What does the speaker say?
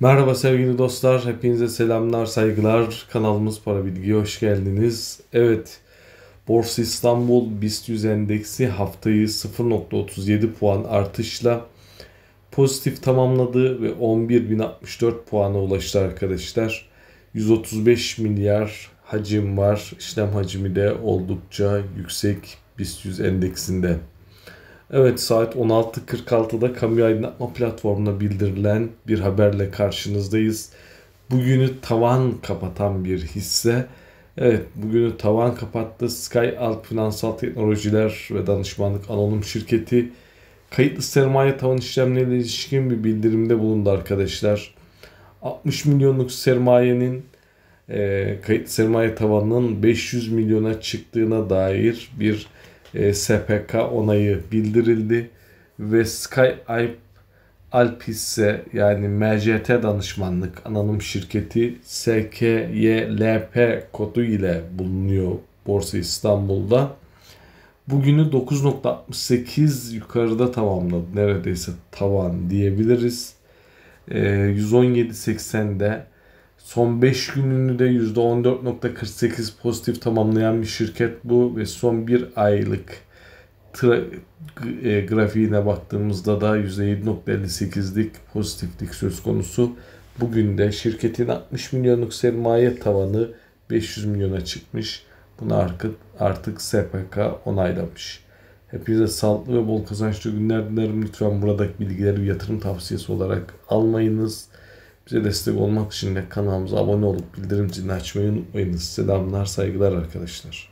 Merhaba sevgili dostlar, hepinize selamlar, saygılar. Kanalımız Para Bilgi'ye hoş geldiniz. Evet, Borsa İstanbul BIST 100 endeksi haftayı 0.37 puan artışla pozitif tamamladı ve 11.064 puana ulaştı arkadaşlar. 135 milyar hacim var. işlem hacmi de oldukça yüksek BIST 100 endeksinde. Evet saat 16.46'da kamu yayınlatma platformuna bildirilen bir haberle karşınızdayız. Bugünü tavan kapatan bir hisse. Evet bugünü tavan kapattı. Sky Alp Finansal Teknolojiler ve Danışmanlık Anonim Şirketi kayıtlı sermaye tavan işlemlerine ilişkin bir bildirimde bulundu arkadaşlar. 60 milyonluk sermayenin e, kayıt sermaye tavanının 500 milyona çıktığına dair bir e, SPK onayı bildirildi ve Sky, Alp, Alp ise yani MCT danışmanlık anonim şirketi SKYLP kodu ile bulunuyor Borsa İstanbul'da. Bugünü 9.68 yukarıda tamamladı. Neredeyse tavan diyebiliriz. E, 117.80'de Son 5 gününü de %14.48 pozitif tamamlayan bir şirket bu ve son 1 aylık e, grafiğine baktığımızda da %7.58'lik pozitiflik söz konusu. Bugün de şirketin 60 milyonluk sermaye tavanı 500 milyona çıkmış. Bunu artık, artık SPK onaylamış. Hepinize sağlıklı ve bol kazançlı günler dilerim. Lütfen buradaki bilgileri yatırım tavsiyesi olarak almayınız. Bize destek olmak için de kanalımıza abone olup bildirim zilini açmayı unutmayınız. Selamlar, saygılar arkadaşlar.